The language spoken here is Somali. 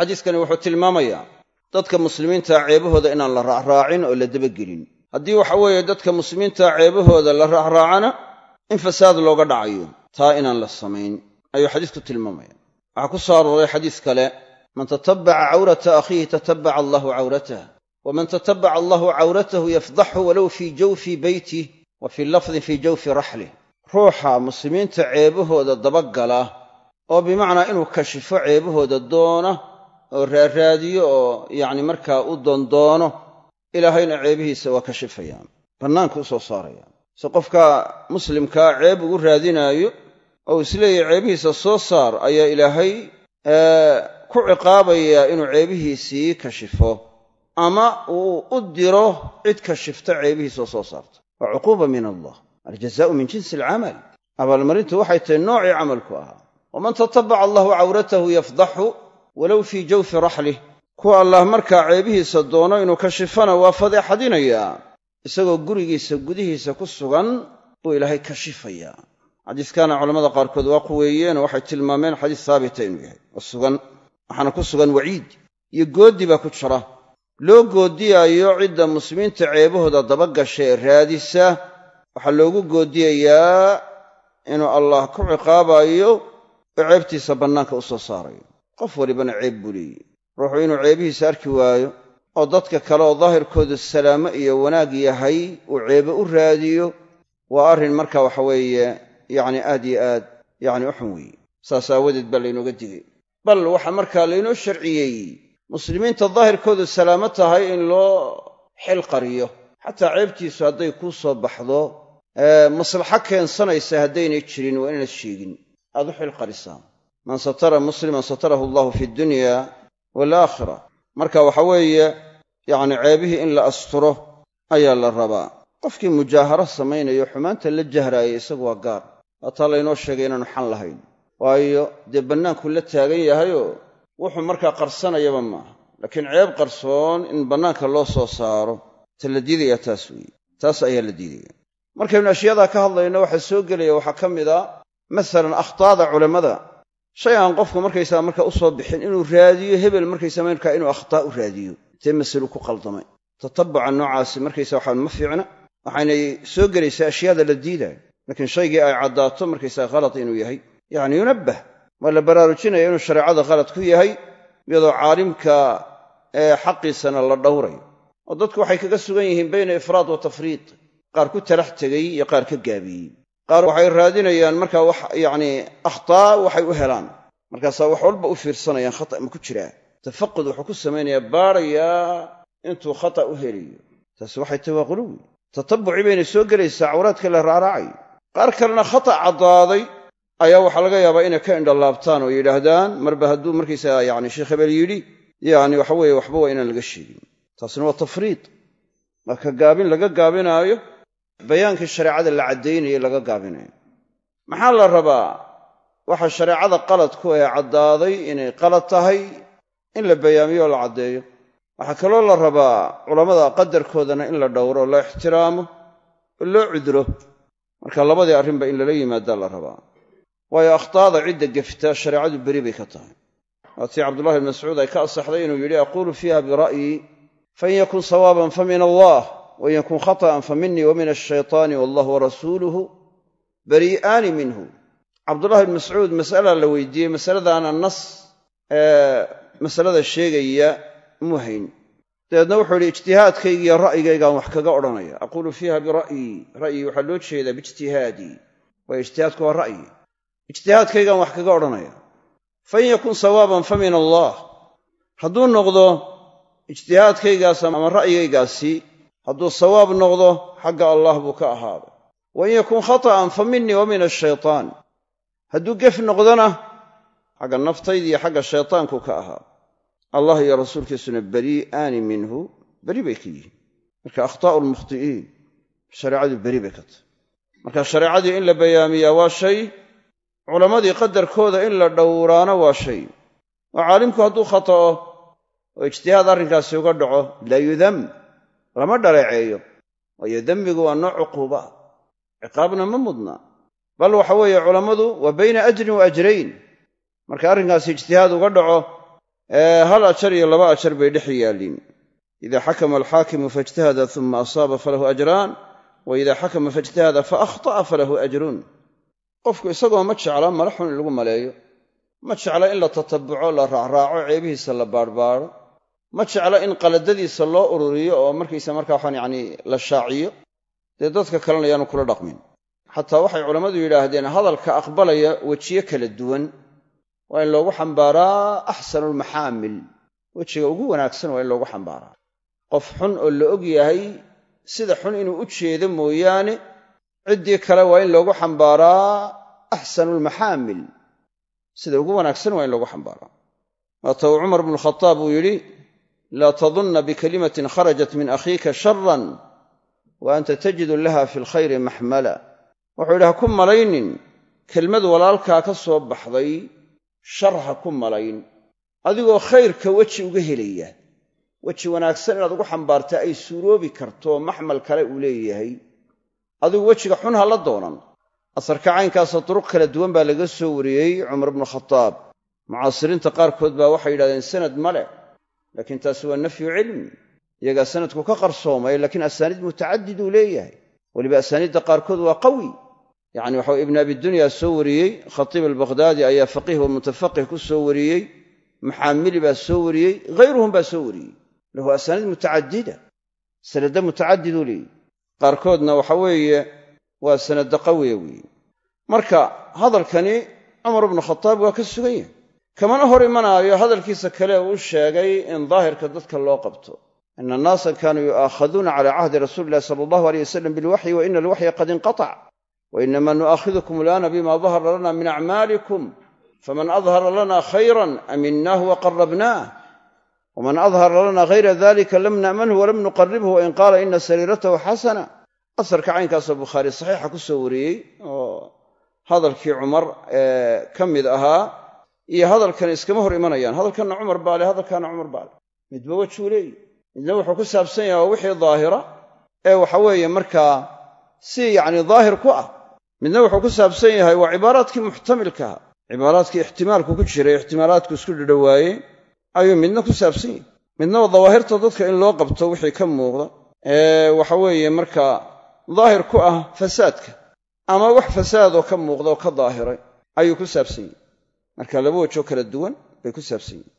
xadiiskani wuxuu tilmaamayaa dadka muslimiintaa ceebahooda inaan la raacraacin oo la dabagelin haddii waxa weeye dadka muslimiintaa ceebahooda la raacraacana in fasaad looga dhacayo taa inaan la samayn ayuu xadiisku tilmaamaya waxaa ku soo arooray xadiis kale man tatabbaca cawrata akhiihi tatabbaca allahu cawratah waman tatabbaca allahu cawratahu yafdaxu walow fii jawfi baytih wa fii lafdi fii jawfi raxlih ruuxa muslimiinta ceebahooda dabagala oo bimacnaa inuu kashifo ceebahooda doona oo raaraadiyo oo yacni markaa u doondoono ilaahayna ceebihiisa waa kashifayaan bannaanka u soo saarayaan se qofka muslimkaa ceeb ugu raadinaayo ou isleeyahay ceebihiisa soo saar ayaa ilaahay eh, ku ciqaabayaa inuu ceebihiisii kashifo ama uu u diro cid kashifta ceebihiisao soo saarta waa cuquuba min allah aljazaa'u min jinsi alcamal abaalmarintu waxay tahay noocii camalku ahaa waman tatabaca allahu cawratahu yafdaxu walow fii jawfi raxlih kuwa allaah markaa ceebihiisa doono inuu kashifana waa fadeexadinayaa isagoo gurigiisa gudihiisa ku sugan buu ilaahay kashifayaa xadiiskaana culammada qaarkood waa quweeyeenoo waxay tilmaameen xadiis haabita inuu yahay oo sugan waxaana ku sugan waciid iyo gooddi baa ku jira loo goodiyaayo cidda muslimiinta ceebahooda dabagasha ee raadisa waxaa loogu goodiyayaa inuu allah ku ciqaabaayo oo ceebtiisa bannaanka u soo saarayo qof walibana ceeb buu leeyihi ruuxu inuu ceebihiisa arki waayo oo dadka kale oo daahirkooda salaamo iyo wanaag yahay uu ceebo u raadiyo waa arrin marka waxa weeye yacni aad iyo aad yacni u xun weeye saas aawadeed baa laynooga digay bal waxaa markaa laynoo sharciyey muslimiinta daahirkooda salaamo tahay in loo xil qariyo xataa ceebtiisu hadday kuu soo baxdo maslaxo keensanaysa haddaynay jirin waa inaad sheegin aad u xil qarisaa man satara musliman satarahu allahu fi dunya walaakhira marka waxa weeye yacni ceebihii in la asturo ayaa la rabaa qofkii mujaaharo samaynayo xumaanta la jahraayay isagu waa gaar hataa laynoo sheegay inaanu xan lahayn waayo dee bannaanku la taagan yahayoo wuxuu markaa qarsanayaba maaha laakiin ceeb qarsoon in bannaanka loo soo saaro ta la diidayaa taas weeye taas ayaa la diidaya markaynu ashyadaa ka hadlayno waxaa soo gelaya waxaa ka mid a masalan akhtaada culammada shay aan qofka markaysaa marka u soo bixin inuu raadiyo hebel markaysaa markaa inuu akhtaa u raadiyo tee masalu ku qaldamay tatabuca noocaasi markaysa waxaan ma fiicna waxaynay soo gelaysaa ashyaada la diidayo laakiin shaygii ay caddaato markaysaa khalad inuu yahay yacni yunabbah waa la baraarujinaya inuu shareecada khalad ku yahay iyadoo caalimka ee xaqiisana la dhowrayo oo dadku waxay kaga sugan yihiin bayna ifraad wa tafriid qaar ku talax tegay iyo qaar ka gaabiyey qaar waxay raadinayaan markaa wax yacni akhtaa waxay u helaan markaasaa wax walba u fiirsanayaan khata' ma ku jiraa tafaqud wuxuu ku samaynayaa baarayaa intuu khata' u heliyo taasi waxay tahi waa quluwi tatabuci bayna soo gelaysaa cawraadka la raaraacayo qaar kalena khata' caddaaday ayaa waxaa laga yaabaa inay ka indhalaabtaan oo yidhaahdaan marba hadduu markaysaga yani sheekh hebel yidhi yacni waxa weeye waxba waa inaan laga sheegin taasina waa tafriid marka gaabin laga gaabinaayo bayaankii shareecada la caddaynayey laga gaabinayo maxaa la rabaa waxa shareecada qalad ku ee caddaaday inay qalad tahay in la bayaamiyo oo la caddeeyo waxaa kaloo la rabaa culammada qadarkoodana in la dhowro oo la ixtiraamo oo loo cudro marka labadii arrinba in lala yimaadaa la rabaa waayo akhtaada cidda geftaa shareecadu beri bay ka tahay waatii cabdullahi bn mascuud ay ka asaxday inuu yidhi aquulu fiiha bira'yi fain yakun sawaaban fa min allah wayankun khaطأan faminii wa min الshayطaani wallah warasuluhu bari'aani minhu cabdullahi bn mascuud mas'ala la weydiiyey masaladaana nas ee masalada sheegaya mu hayn dabeedna wuxuu yidhi ijtihaadkayga iyo ra'yigaygaan wax kaga odhanaya aquulu fiiha bira'yii ra'yii waxaa loo jeedaa biijtihaadii waayo ijtihaadku waa ra'yi ijtihaadkaygaan wax kaga odhanaya fain yakun sawaaban fa min allah hadduu noqdo ijtihaadkaygaas ama ra'yigaygaasi hadduu sawaab noqdo xagga allah buu ka ahaaday wain yakun khata'an fa minii wa min ashaytaan hadduu gef noqdona xagga naftaydii iyo xagga shaytaanku ka ahaa allah iyo rasuulkiisuna beri'aani minhu beri bay ka yihiin marka akhtaa'u lmukhti'iin shareecadu beri bay ka tahay marka shareecadii in la bayaamiyaa waa shay culammadii qadarkooda in la dhowraana waa shay oo caalimku hadduu khata'o oo ijtihaad arrinkaasi uga dhaco laa yudam lama dhaleeceeyo waayo dembigu waa nooc cuquuba ciqaabna ma mudna bal waxa weeye culammadu waa bayna ajrin wa ajrayn marka arrinkaasi ijtihaad uga dhaco hal ajar iyo laba ajar bay dhex yaaliin ida xakama alxaakimu fajtahada uma asaaba falahu ajraan wa ida xakama faijtahada fa akhta'a falahu ajrun qofku isagoo ma jecla mala xun in lagu maleeyo ma jecla in la tatabuco la raacraaco ceebihiisa la baarhbaadho ma jeclo in qaladadiisa loo ururiyo oo markaysa markaa waxaan yacni la shaaciyo dee dadka kalena yaanu kula dhaqmin xataa waxay culammadu yidhaahdeen hadalka aqbalaya wejiyo kala duwan waa in loogu xambaaraa axsanu lmaxaamil wejiga ugu wanaagsan waa in loogu xambaaraa qof xun oo la og yahay sida xun inuu u jeedo mooyaane ciddii kale waa in loogu xambaaraa axsanulmaxaamil sida ugu wanaagsan waa in loogu xambaaraa waata uu cumar bnu khataab uu yidhi laa tadunna bikalimatin kharajat min akhiika sharan wa anta tajidu laha fi lkhayri maxmala wuxuu yidhi ha ku malaynin kelmad walaalkaa ka soo baxday shar ha ku malayn adigoo khayrka weji uga helaya weji wanaagsan inaad ugu xambaarta ay suuroobi karto maxmal kale uu leeyahay adigu wejiga xun ha la doonan asarka caynkaasa duruq kala duwan baa laga soo wariyey cumar bnu khadaab mucaasiriinta qaarkood baa waxay yidhahdeen sanad ma laakiin taasi waa nafyu cilmi iyagaa sanadku ka qarsoomay laakiin asaaniid mutacadiduu leeyahay weliba asaaniidda qaarkood waa qawi yacni waxau ibnu abidunya soo wariyey khatiib albakhdaadi ayaa faqiih wa mutafaqih ku soo wariyey maxaamili baa soo wariyey hayruhum baa soo wariyey lahu asaaniid mutacadida sanadda mutacadiduu leeyahy qaarkoodna waxa weeye waa sanadda qawiya weeye marka hadalkani cumar ibnu khataab waa ka sugan yahay kamana hor imanaayo hadalkiisa kale uu sheegay in daahirka dadka loo qabto ina annaasa kanuu yu'aakhaduuna cala cahdi rasuuli illahi sala allahu aleyh wasalam bilwaxyi wa ina alwaxya qad inqatac wa inama nu'aakhidukum al'aana bima dahara lana min acmaalikum faman adhara lana khayran aminaahu wa qarabnaah waman adhara lana hayra dalika lam na'manhu walam nuqarribhu wain qaala ina sariiratahu xasana asarka caynkaasoo bukhaari saxiixa ku soo wariyey oo hadalkii cumar ee ka mid ahaa iyo hadalkan iskama hor imanayaan hadalkana cumar baale le hadalkaana cumar baale midba wejuu leeyi midna wuxuu ku saabsan yahay waa wixii daahira ee waxaweeye markaa si yacni daahir ku ah midna wuxuu ku saabsan yahay waa cibaaraadkii muxtamilkaha ah. cibaaraadkii ixtimaalku ku jiray ixtimaalaadku isku dhidhowaayey ayuu midna ku saabsan yahay midnaba dawaahirta dadka in loo qabto wixii ka muuqda ee waxa weeye markaa daahir ku ah fasaadka ama wax fasaadoo ka muuqda oo ka daahiray ayuu ku saabsan yahay marka labo wajoo kala duwan bay ku saabsan yihin